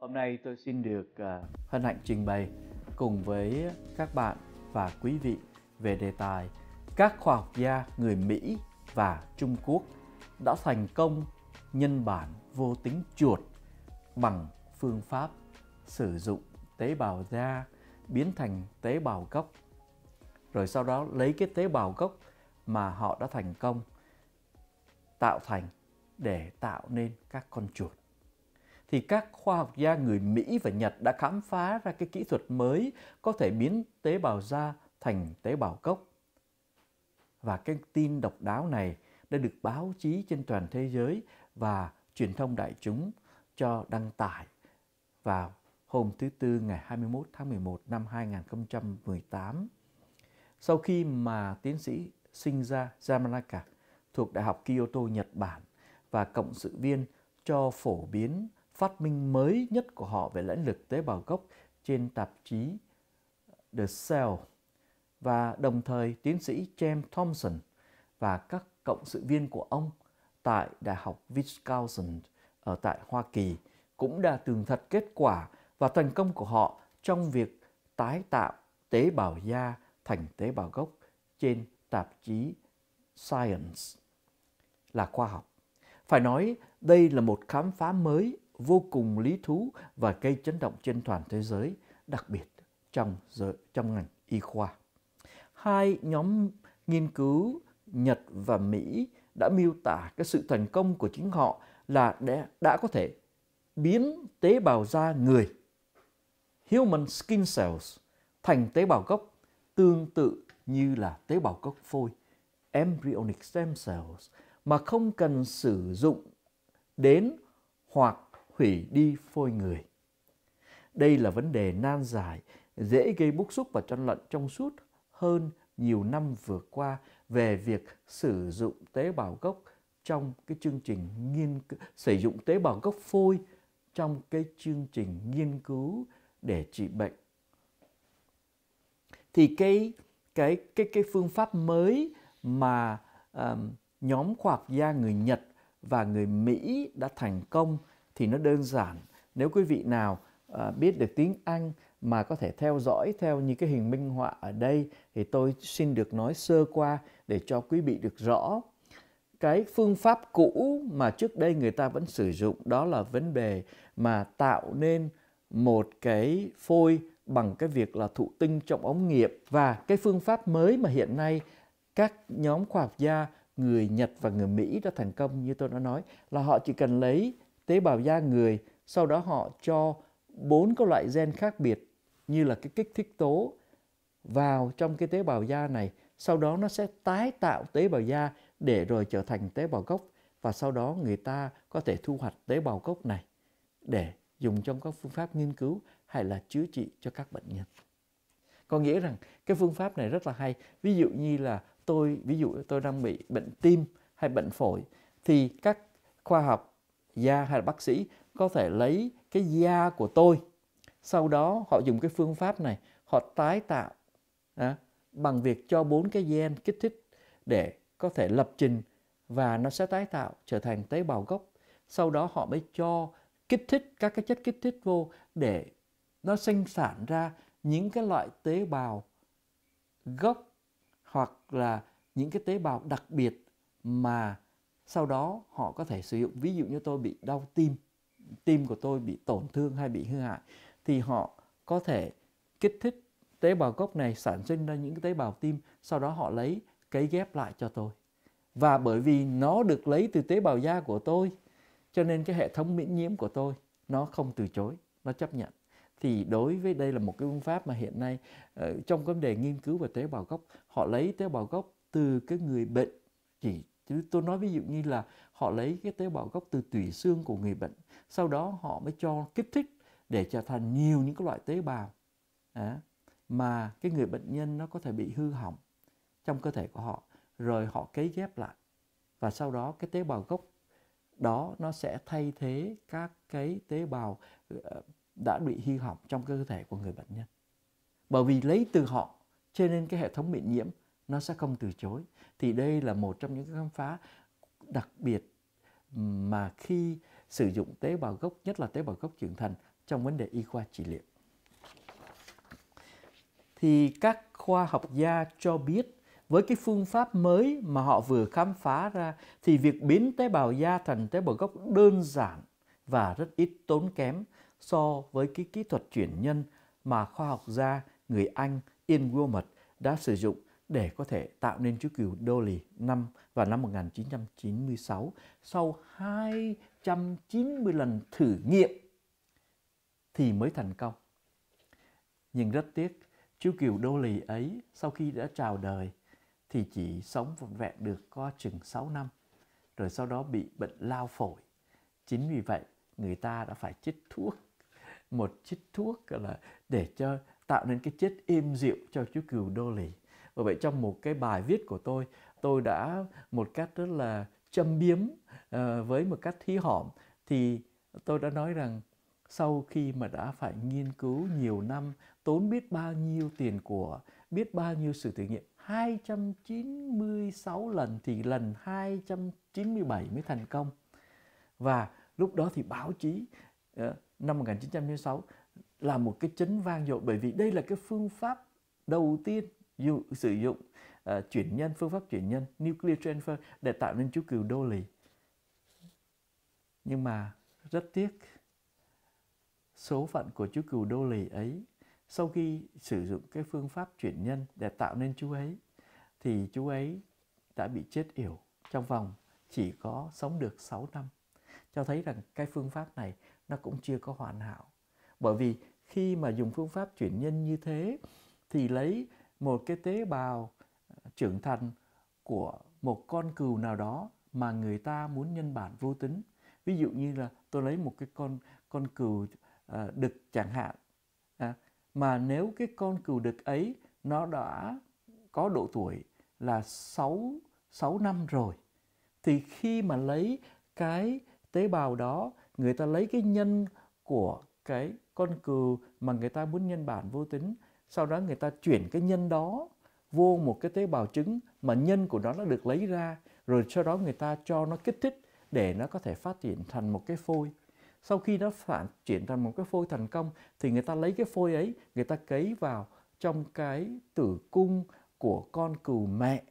Hôm nay tôi xin được à, hân hạnh trình bày cùng với các bạn và quý vị về đề tài các khoa học gia người Mỹ và Trung Quốc đã thành công nhân bản vô tính chuột bằng phương pháp sử dụng tế bào da biến thành tế bào gốc rồi sau đó lấy cái tế bào gốc mà họ đã thành công tạo thành để tạo nên các con chuột thì các khoa học gia người Mỹ và Nhật đã khám phá ra cái kỹ thuật mới có thể biến tế bào da thành tế bào gốc. Và cái tin độc đáo này đã được báo chí trên toàn thế giới và truyền thông đại chúng cho đăng tải vào hôm thứ Tư ngày 21 tháng 11 năm 2018. Sau khi mà tiến sĩ sinh ra Yamanaka thuộc Đại học Kyoto, Nhật Bản và cộng sự viên cho phổ biến phát minh mới nhất của họ về lãnh lực tế bào gốc trên tạp chí The Cell và đồng thời tiến sĩ James Thompson và các cộng sự viên của ông tại Đại học Wisconsin ở tại Hoa Kỳ cũng đã tường thật kết quả và thành công của họ trong việc tái tạo tế bào da thành tế bào gốc trên tạp chí Science là khoa học. Phải nói đây là một khám phá mới vô cùng lý thú và gây chấn động trên toàn thế giới, đặc biệt trong giới, trong ngành y khoa. Hai nhóm nghiên cứu Nhật và Mỹ đã miêu tả cái sự thành công của chính họ là đã, đã có thể biến tế bào da người human skin cells thành tế bào gốc tương tự như là tế bào gốc phôi embryonic stem cells mà không cần sử dụng đến hoặc hủy đi phôi người. Đây là vấn đề nan giải, dễ gây bức xúc và tranh luận trong suốt hơn nhiều năm vừa qua về việc sử dụng tế bào gốc trong cái chương trình nghiên sử dụng tế bào gốc phôi trong cái chương trình nghiên cứu để trị bệnh. Thì cái cái cái cái phương pháp mới mà um, nhóm khoa học gia người Nhật và người Mỹ đã thành công thì nó đơn giản nếu quý vị nào à, biết được tiếng Anh mà có thể theo dõi theo như cái hình minh họa ở đây thì tôi xin được nói sơ qua để cho quý vị được rõ cái phương pháp cũ mà trước đây người ta vẫn sử dụng đó là vấn đề mà tạo nên một cái phôi bằng cái việc là thụ tinh trong ống nghiệm và cái phương pháp mới mà hiện nay các nhóm khoa học gia người Nhật và người Mỹ đã thành công như tôi đã nói là họ chỉ cần lấy tế bào da người, sau đó họ cho bốn cái loại gen khác biệt như là cái kích thích tố vào trong cái tế bào da này, sau đó nó sẽ tái tạo tế bào da để rồi trở thành tế bào gốc và sau đó người ta có thể thu hoạch tế bào gốc này để dùng trong các phương pháp nghiên cứu hay là chữa trị cho các bệnh nhân. Có nghĩa rằng cái phương pháp này rất là hay. Ví dụ như là tôi ví dụ tôi đang bị bệnh tim hay bệnh phổi thì các khoa học da hay là bác sĩ có thể lấy cái da của tôi sau đó họ dùng cái phương pháp này họ tái tạo à, bằng việc cho bốn cái gen kích thích để có thể lập trình và nó sẽ tái tạo trở thành tế bào gốc sau đó họ mới cho kích thích các cái chất kích thích vô để nó sinh sản ra những cái loại tế bào gốc hoặc là những cái tế bào đặc biệt mà sau đó họ có thể sử dụng ví dụ như tôi bị đau tim tim của tôi bị tổn thương hay bị hư hại thì họ có thể kích thích tế bào gốc này sản sinh ra những tế bào tim sau đó họ lấy cấy ghép lại cho tôi và bởi vì nó được lấy từ tế bào da của tôi cho nên cái hệ thống miễn nhiễm của tôi nó không từ chối nó chấp nhận thì đối với đây là một cái phương pháp mà hiện nay ờ, trong vấn đề nghiên cứu về tế bào gốc họ lấy tế bào gốc từ cái người bệnh chỉ tôi nói ví dụ như là họ lấy cái tế bào gốc từ tủy xương của người bệnh sau đó họ mới cho kích thích để trở thành nhiều những cái loại tế bào à, mà cái người bệnh nhân nó có thể bị hư hỏng trong cơ thể của họ rồi họ cấy ghép lại và sau đó cái tế bào gốc đó nó sẽ thay thế các cái tế bào ờ, đã bị hư hỏng trong cơ thể của người bệnh nhân bởi vì lấy từ họ cho nên cái hệ thống miễn nhiễm nó sẽ không từ chối thì đây là một trong những khám phá đặc biệt mà khi sử dụng tế bào gốc nhất là tế bào gốc trưởng thành trong vấn đề y khoa trị liệu thì các khoa học gia cho biết với cái phương pháp mới mà họ vừa khám phá ra thì việc biến tế bào da thành tế bào gốc đơn giản và rất ít tốn kém so với cái kỹ thuật chuyển nhân mà khoa học gia người Anh Ian Wilmot đã sử dụng để có thể tạo nên chú cừu Dolly năm vào năm 1996 sau 290 lần thử nghiệm thì mới thành công. Nhưng rất tiếc, chú cừu Dolly ấy sau khi đã chào đời thì chỉ sống vọn vẹn được có chừng 6 năm, rồi sau đó bị bệnh lao phổi. Chính vì vậy, người ta đã phải chích thuốc, một chích thuốc là để cho tạo nên cái chết êm dịu cho chú cừu Dolly bởi vậy trong một cái bài viết của tôi, tôi đã một cách rất là châm biếm uh, với một cách thí hỏm thì tôi đã nói rằng sau khi mà đã phải nghiên cứu nhiều năm, tốn biết bao nhiêu tiền của, biết bao nhiêu sự thử nghiệm, 296 lần thì lần 297 mới thành công. Và lúc đó thì báo chí uh, năm 1996 là một cái chấn vang dội bởi vì đây là cái phương pháp đầu tiên dụ, sử dụng uh, chuyển nhân, phương pháp chuyển nhân, nuclear transfer để tạo nên chú cừu đô lì. Nhưng mà rất tiếc số phận của chú cừu đô lì ấy sau khi sử dụng cái phương pháp chuyển nhân để tạo nên chú ấy thì chú ấy đã bị chết yểu trong vòng chỉ có sống được 6 năm. Cho thấy rằng cái phương pháp này nó cũng chưa có hoàn hảo. Bởi vì khi mà dùng phương pháp chuyển nhân như thế thì lấy một cái tế bào ờ, trưởng thành của một con cừu nào đó mà người ta muốn nhân bản vô tính ví dụ như là tôi lấy một cái con con cừu uh, đực chẳng hạn à, mà nếu cái con cừu đực ấy nó đã có độ tuổi là 6, 6 năm rồi thì khi mà lấy cái tế bào đó người ta lấy cái nhân của cái con cừu mà người ta muốn nhân bản vô tính sau đó người ta chuyển cái nhân đó vô một cái tế bào trứng mà nhân của nó đã được lấy ra rồi sau đó người ta cho nó kích thích để nó có thể phát triển thành một cái phôi sau khi nó phát triển thành một cái phôi thành công thì người ta lấy cái phôi ấy người ta cấy vào trong cái tử cung của con cừu mẹ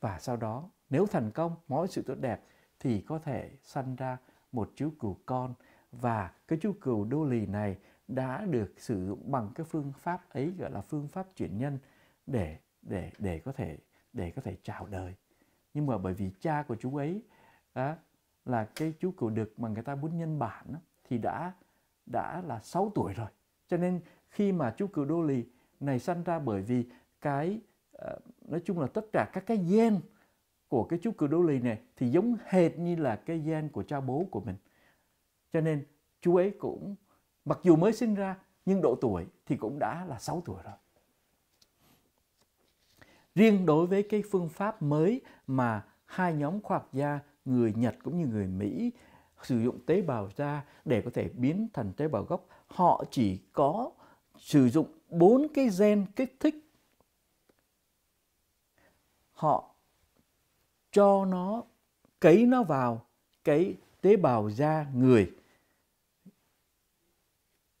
và sau đó nếu thành công mọi sự tốt đẹp thì có thể sanh ra một chú cừu con và cái chú cừu đô lì này đã được sử dụng bằng cái phương pháp ấy gọi là phương pháp chuyển nhân để để để có thể để có thể chào đời nhưng mà bởi vì cha của chú ấy đó, là cái chú cựu đực mà người ta muốn nhân bản đó, thì đã đã là 6 tuổi rồi cho nên khi mà chú cựu đô lì này sanh ra bởi vì cái ờ, nói chung là tất cả các cái gen của cái chú cựu đô lì này thì giống hệt như là cái gen của cha bố của mình cho nên chú ấy cũng Mặc dù mới sinh ra nhưng độ tuổi thì cũng đã là 6 tuổi rồi. Riêng đối với cái phương pháp mới mà hai nhóm khoa học gia người Nhật cũng như người Mỹ sử dụng tế bào da để có thể biến thành tế bào gốc, họ chỉ có sử dụng bốn cái gen kích thích. Họ cho nó cấy nó vào cái tế bào da người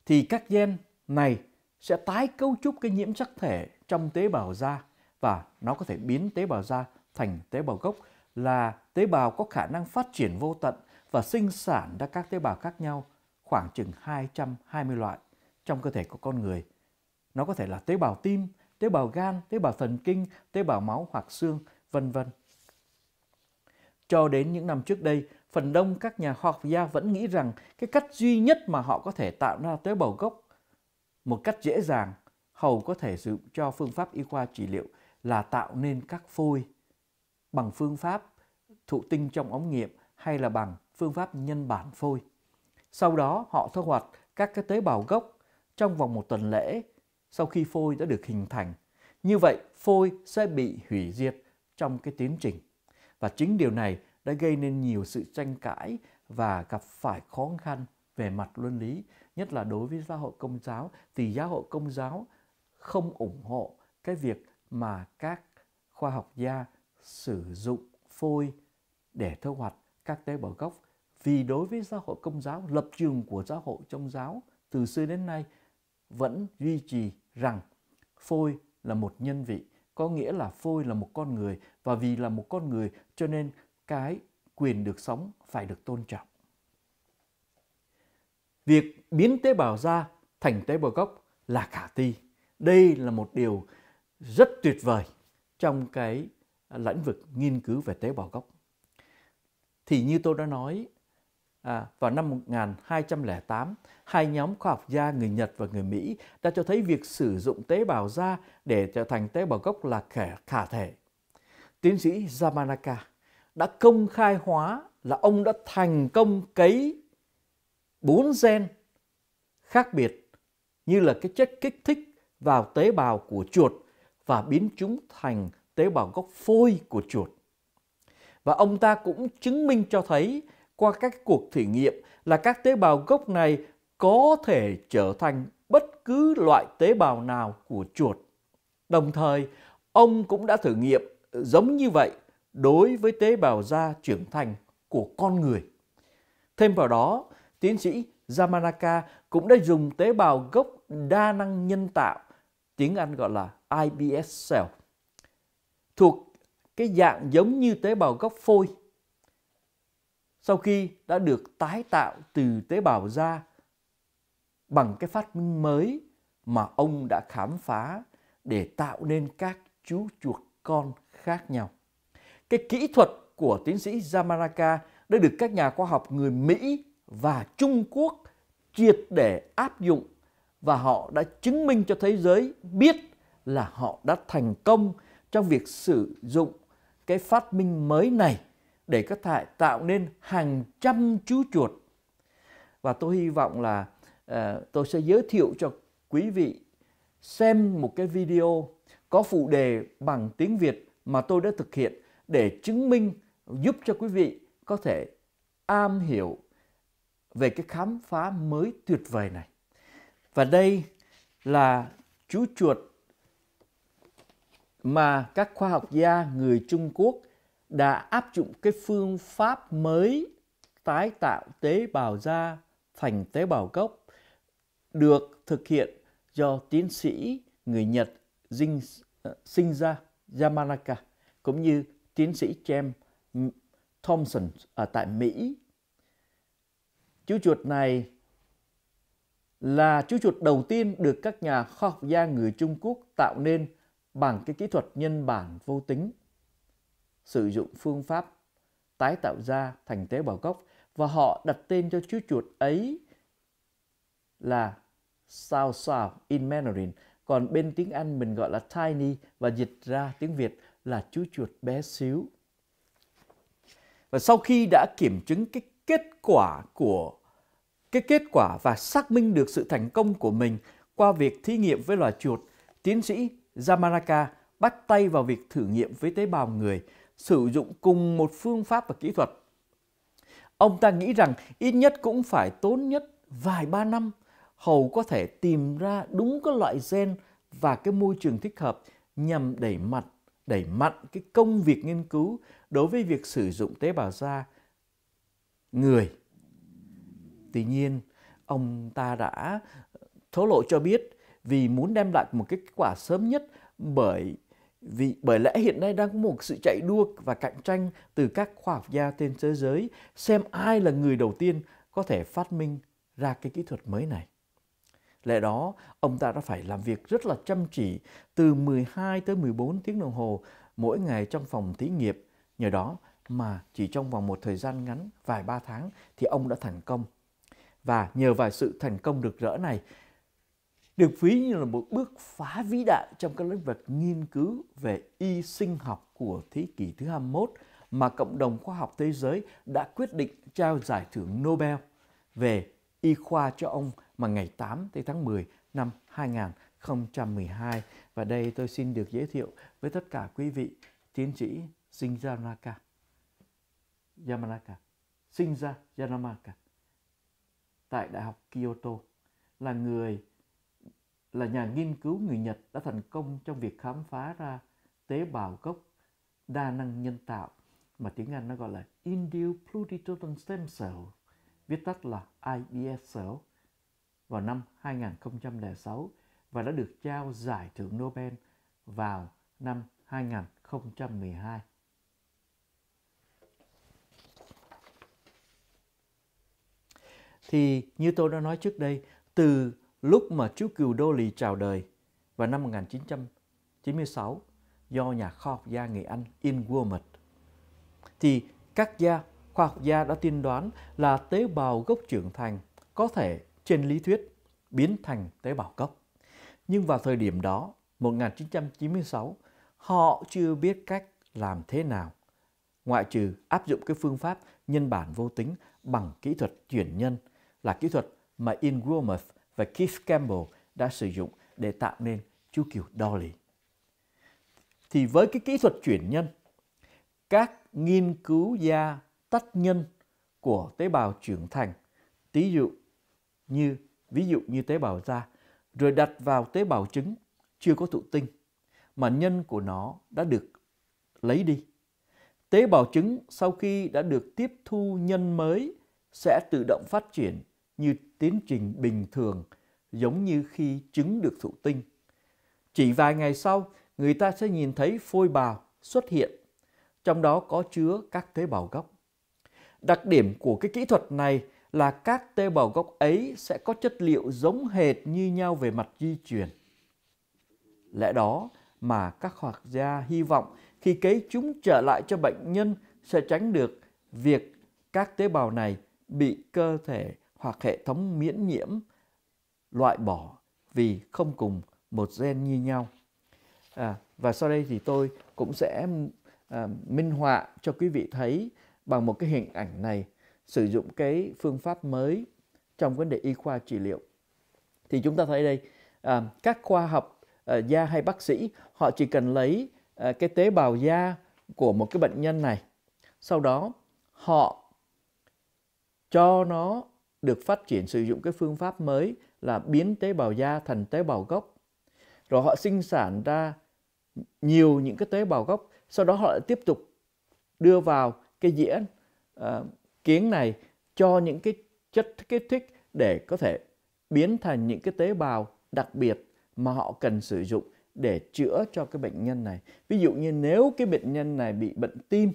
thì các gen này sẽ tái cấu trúc cái nhiễm sắc thể trong tế bào da và nó có thể biến tế bào da thành tế bào gốc là tế bào có khả năng phát triển vô tận và sinh sản ra các tế bào khác nhau khoảng chừng 220 loại trong cơ thể của con người. Nó có thể là tế bào tim, tế bào gan, tế bào thần kinh, tế bào máu hoặc xương, vân vân. Cho đến những năm trước đây, phần đông các nhà khoa học gia vẫn nghĩ rằng cái cách duy nhất mà họ có thể tạo ra tế bào gốc một cách dễ dàng hầu có thể sử dụng cho phương pháp y khoa trị liệu là tạo nên các phôi bằng phương pháp thụ tinh trong ống nghiệm hay là bằng phương pháp nhân bản phôi. Sau đó họ thu hoạch các cái tế bào gốc trong vòng một tuần lễ sau khi phôi đã được hình thành. Như vậy phôi sẽ bị hủy diệt trong cái tiến trình. Và chính điều này đã gây nên nhiều sự tranh cãi và gặp phải khó khăn về mặt luân lý, nhất là đối với giáo hội công giáo thì giáo hội công giáo không ủng hộ cái việc mà các khoa học gia sử dụng phôi để thơ hoạt các tế bào gốc vì đối với giáo hội công giáo lập trường của giáo hội trong giáo từ xưa đến nay vẫn duy trì rằng phôi là một nhân vị có nghĩa là phôi là một con người và vì là một con người cho nên cái quyền được sống phải được tôn trọng. Việc biến tế bào da thành tế bào gốc là khả thi. Đây là một điều rất tuyệt vời trong cái lĩnh vực nghiên cứu về tế bào gốc. Thì như tôi đã nói, à, vào năm 1208, hai nhóm khoa học gia người Nhật và người Mỹ đã cho thấy việc sử dụng tế bào da để trở thành tế bào gốc là khả, khả thể. Tiến sĩ Yamanaka đã công khai hóa là ông đã thành công cấy bốn gen khác biệt như là cái chất kích thích vào tế bào của chuột và biến chúng thành tế bào gốc phôi của chuột. Và ông ta cũng chứng minh cho thấy qua các cuộc thử nghiệm là các tế bào gốc này có thể trở thành bất cứ loại tế bào nào của chuột. Đồng thời, ông cũng đã thử nghiệm giống như vậy đối với tế bào da trưởng thành của con người. Thêm vào đó, tiến sĩ Yamanaka cũng đã dùng tế bào gốc đa năng nhân tạo, tiếng Anh gọi là IBS cell, thuộc cái dạng giống như tế bào gốc phôi. Sau khi đã được tái tạo từ tế bào da bằng cái phát minh mới mà ông đã khám phá để tạo nên các chú chuột con khác nhau cái kỹ thuật của tiến sĩ Yamanaka đã được các nhà khoa học người Mỹ và Trung Quốc triệt để áp dụng và họ đã chứng minh cho thế giới biết là họ đã thành công trong việc sử dụng cái phát minh mới này để có thể tạo nên hàng trăm chú chuột. Và tôi hy vọng là uh, tôi sẽ giới thiệu cho quý vị xem một cái video có phụ đề bằng tiếng Việt mà tôi đã thực hiện để chứng minh giúp cho quý vị có thể am hiểu về cái khám phá mới tuyệt vời này. Và đây là chú chuột mà các khoa học gia người Trung Quốc đã áp dụng cái phương pháp mới tái tạo tế bào da thành tế bào gốc được thực hiện do tiến sĩ người Nhật ờ, sinh ra Shinja Yamanaka cũng như tiến sĩ James Thompson ở tại Mỹ. Chú chuột này là chú chuột đầu tiên được các nhà khoa học gia người Trung Quốc tạo nên bằng cái kỹ thuật nhân bản vô tính, sử dụng phương pháp tái tạo ra thành tế bào gốc và họ đặt tên cho chú chuột ấy là Sao Sao in Mandarin, còn bên tiếng Anh mình gọi là Tiny và dịch ra tiếng Việt là chú chuột bé xíu. Và sau khi đã kiểm chứng cái kết quả của cái kết quả và xác minh được sự thành công của mình qua việc thí nghiệm với loài chuột, tiến sĩ Yamanaka bắt tay vào việc thử nghiệm với tế bào người, sử dụng cùng một phương pháp và kỹ thuật. Ông ta nghĩ rằng ít nhất cũng phải tốn nhất vài ba năm hầu có thể tìm ra đúng cái loại gen và cái môi trường thích hợp nhằm đẩy mặt đẩy mạnh cái công việc nghiên cứu đối với việc sử dụng tế bào da người. Tuy nhiên, ông ta đã thổ lộ cho biết vì muốn đem lại một cái kết quả sớm nhất bởi vì bởi lẽ hiện nay đang có một sự chạy đua và cạnh tranh từ các khoa học gia trên thế giới xem ai là người đầu tiên có thể phát minh ra cái kỹ thuật mới này. Lẽ đó, ông ta đã phải làm việc rất là chăm chỉ từ 12 tới 14 tiếng đồng hồ mỗi ngày trong phòng thí nghiệp. Nhờ đó mà chỉ trong vòng một thời gian ngắn, vài ba tháng thì ông đã thành công. Và nhờ vài sự thành công được rỡ này, được ví như là một bước phá vĩ đại trong các lĩnh vực nghiên cứu về y sinh học của thế kỷ thứ 21 mà cộng đồng khoa học thế giới đã quyết định trao giải thưởng Nobel về y khoa cho ông mà ngày 8 tới tháng 10 năm 2012. Và đây tôi xin được giới thiệu với tất cả quý vị tiến sĩ sinh ra Naka. Yamanaka. ra Yanamaka. Tại Đại học Kyoto là người là nhà nghiên cứu người Nhật đã thành công trong việc khám phá ra tế bào gốc đa năng nhân tạo mà tiếng Anh nó gọi là Induced Pluripotent Stem Cell, viết tắt là IPS cell vào năm 2006 và đã được trao giải thưởng Nobel vào năm 2012. Thì như tôi đã nói trước đây, từ lúc mà chú cừu đô lì chào đời vào năm 1996 do nhà khoa học gia người Anh Ian Wilmot, thì các gia khoa học gia đã tiên đoán là tế bào gốc trưởng thành có thể trên lý thuyết biến thành tế bào gốc. Nhưng vào thời điểm đó, 1996, họ chưa biết cách làm thế nào, ngoại trừ áp dụng cái phương pháp nhân bản vô tính bằng kỹ thuật chuyển nhân là kỹ thuật mà Ian và Keith Campbell đã sử dụng để tạo nên chu kỳ Dolly. Thì với cái kỹ thuật chuyển nhân, các nghiên cứu gia tách nhân của tế bào trưởng thành, ví dụ như ví dụ như tế bào da rồi đặt vào tế bào trứng chưa có thụ tinh mà nhân của nó đã được lấy đi. Tế bào trứng sau khi đã được tiếp thu nhân mới sẽ tự động phát triển như tiến trình bình thường giống như khi trứng được thụ tinh. Chỉ vài ngày sau, người ta sẽ nhìn thấy phôi bào xuất hiện, trong đó có chứa các tế bào gốc. Đặc điểm của cái kỹ thuật này là các tế bào gốc ấy sẽ có chất liệu giống hệt như nhau về mặt di truyền. Lẽ đó mà các khoa học gia hy vọng khi cấy chúng trở lại cho bệnh nhân sẽ tránh được việc các tế bào này bị cơ thể hoặc hệ thống miễn nhiễm loại bỏ vì không cùng một gen như nhau. À, và sau đây thì tôi cũng sẽ à, minh họa cho quý vị thấy bằng một cái hình ảnh này sử dụng cái phương pháp mới trong vấn đề y khoa trị liệu thì chúng ta thấy đây à, các khoa học à, da hay bác sĩ họ chỉ cần lấy à, cái tế bào da của một cái bệnh nhân này sau đó họ cho nó được phát triển sử dụng cái phương pháp mới là biến tế bào da thành tế bào gốc rồi họ sinh sản ra nhiều những cái tế bào gốc sau đó họ lại tiếp tục đưa vào cái dĩa uh, kiến này cho những cái chất kích thích để có thể biến thành những cái tế bào đặc biệt mà họ cần sử dụng để chữa cho cái bệnh nhân này. Ví dụ như nếu cái bệnh nhân này bị bệnh tim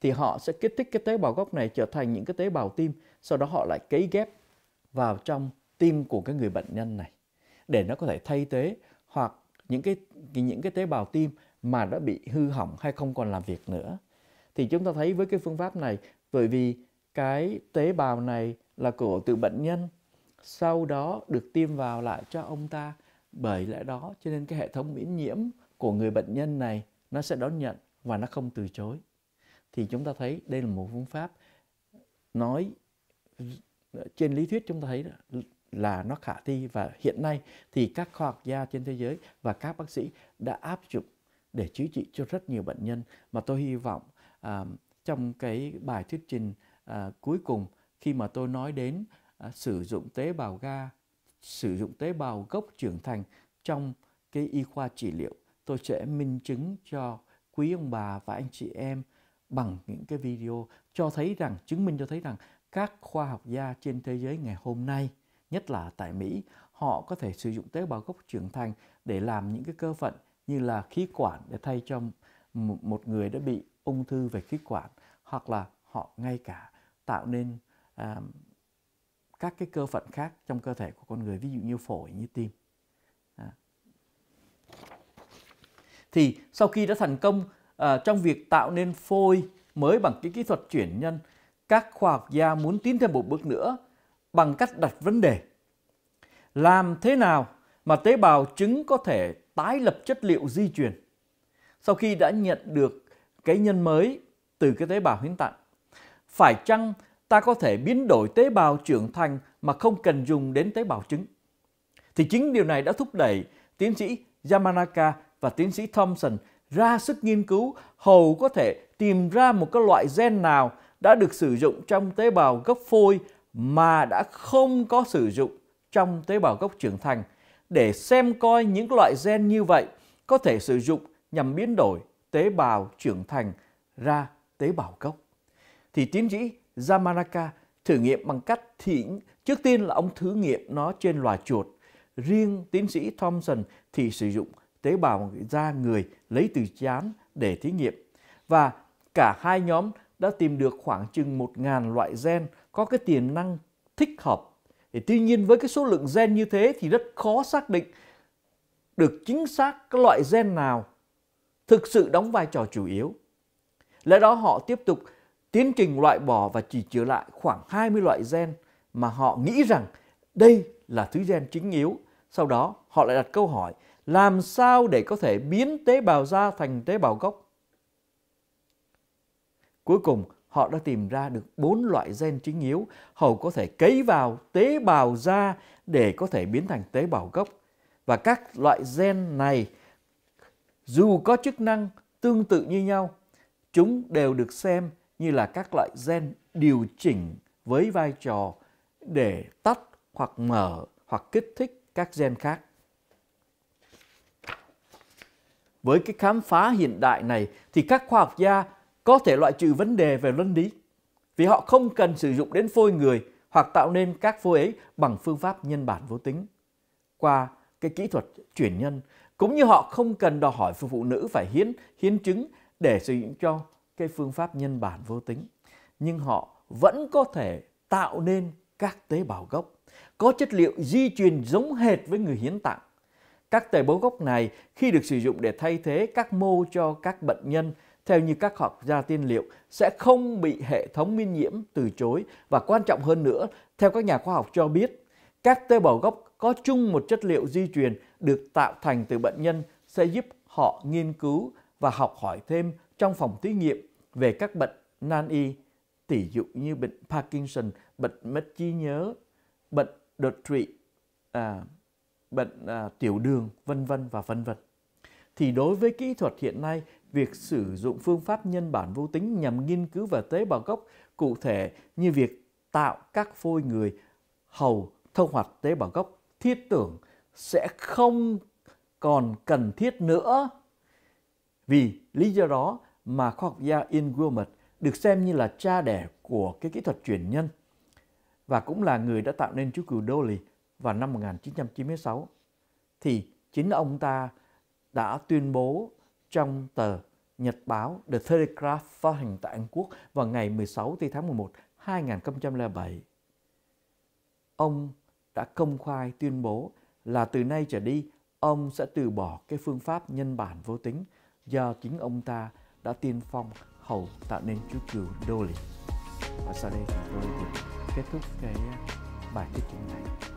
thì họ sẽ kích thích cái tế bào gốc này trở thành những cái tế bào tim, sau đó họ lại cấy ghép vào trong tim của cái người bệnh nhân này để nó có thể thay thế hoặc những cái những cái tế bào tim mà đã bị hư hỏng hay không còn làm việc nữa. Thì chúng ta thấy với cái phương pháp này bởi vì cái tế bào này là của từ bệnh nhân sau đó được tiêm vào lại cho ông ta bởi lẽ đó cho nên cái hệ thống miễn nhiễm của người bệnh nhân này nó sẽ đón nhận và nó không từ chối thì chúng ta thấy đây là một phương pháp nói trên lý thuyết chúng ta thấy là nó khả thi và hiện nay thì các khoa học gia trên thế giới và các bác sĩ đã áp dụng để chữa trị cho rất nhiều bệnh nhân mà tôi hy vọng à, trong cái bài thuyết trình à, cuối cùng khi mà tôi nói đến à, sử dụng tế bào ga sử dụng tế bào gốc trưởng thành trong cái y khoa trị liệu tôi sẽ minh chứng cho quý ông bà và anh chị em bằng những cái video cho thấy rằng chứng minh cho thấy rằng các khoa học gia trên thế giới ngày hôm nay nhất là tại Mỹ họ có thể sử dụng tế bào gốc trưởng thành để làm những cái cơ phận như là khí quản để thay cho một người đã bị ung thư về khí quản hoặc là họ ngay cả tạo nên à, các cái cơ phận khác trong cơ thể của con người ví dụ như phổi như tim à. thì sau khi đã thành công à, trong việc tạo nên phôi mới bằng cái kỹ thuật chuyển nhân các khoa học gia muốn tiến thêm một bước nữa bằng cách đặt vấn đề làm thế nào mà tế bào trứng có thể tái lập chất liệu di truyền sau khi đã nhận được cái nhân mới từ cái tế bào hiến tặng phải chăng ta có thể biến đổi tế bào trưởng thành mà không cần dùng đến tế bào trứng? Thì chính điều này đã thúc đẩy tiến sĩ Yamanaka và tiến sĩ Thompson ra sức nghiên cứu hầu có thể tìm ra một cái loại gen nào đã được sử dụng trong tế bào gốc phôi mà đã không có sử dụng trong tế bào gốc trưởng thành để xem coi những loại gen như vậy có thể sử dụng nhằm biến đổi tế bào trưởng thành ra tế bào gốc thì tiến sĩ Yamanaka thử nghiệm bằng cách thì trước tiên là ông thử nghiệm nó trên loài chuột. Riêng tiến sĩ Thompson thì sử dụng tế bào da người lấy từ chán để thí nghiệm. Và cả hai nhóm đã tìm được khoảng chừng 1.000 loại gen có cái tiềm năng thích hợp. Thì tuy nhiên với cái số lượng gen như thế thì rất khó xác định được chính xác cái loại gen nào thực sự đóng vai trò chủ yếu. Lẽ đó họ tiếp tục Tiến trình loại bỏ và chỉ chữa lại khoảng 20 loại gen mà họ nghĩ rằng đây là thứ gen chính yếu. Sau đó họ lại đặt câu hỏi làm sao để có thể biến tế bào da thành tế bào gốc. Cuối cùng họ đã tìm ra được bốn loại gen chính yếu hầu có thể cấy vào tế bào da để có thể biến thành tế bào gốc. Và các loại gen này dù có chức năng tương tự như nhau, chúng đều được xem như là các loại gen điều chỉnh với vai trò để tắt hoặc mở hoặc kích thích các gen khác. Với cái khám phá hiện đại này thì các khoa học gia có thể loại trừ vấn đề về luân lý vì họ không cần sử dụng đến phôi người hoặc tạo nên các phôi ấy bằng phương pháp nhân bản vô tính qua cái kỹ thuật chuyển nhân cũng như họ không cần đòi hỏi phụ nữ phải hiến hiến chứng để sử dụng cho cái phương pháp nhân bản vô tính nhưng họ vẫn có thể tạo nên các tế bào gốc có chất liệu di truyền giống hệt với người hiến tặng. Các tế bào gốc này khi được sử dụng để thay thế các mô cho các bệnh nhân theo như các học gia tiên liệu sẽ không bị hệ thống miễn nhiễm từ chối và quan trọng hơn nữa, theo các nhà khoa học cho biết, các tế bào gốc có chung một chất liệu di truyền được tạo thành từ bệnh nhân sẽ giúp họ nghiên cứu và học hỏi thêm trong phòng thí nghiệm về các bệnh nan y, tỷ dụ như bệnh Parkinson, bệnh mất trí nhớ, bệnh đột quỵ, à, bệnh à, tiểu đường, vân vân và vân vân. Thì đối với kỹ thuật hiện nay, việc sử dụng phương pháp nhân bản vô tính nhằm nghiên cứu về tế bào gốc, cụ thể như việc tạo các phôi người hầu thông hoạt tế bào gốc thiết tưởng sẽ không còn cần thiết nữa. Vì lý do đó mà khoa học gia Ian Wilmer được xem như là cha đẻ của cái kỹ thuật chuyển nhân và cũng là người đã tạo nên chú cừu Dolly vào năm 1996 thì chính ông ta đã tuyên bố trong tờ Nhật báo The Telegraph phát hành tại Anh Quốc vào ngày 16 tháng 11 2007. Ông đã công khai tuyên bố là từ nay trở đi ông sẽ từ bỏ cái phương pháp nhân bản vô tính do chính ông ta đã tiên phong hầu tạo nên chú cừu đô và sau đây thì tôi được kết thúc cái bài thuyết trình này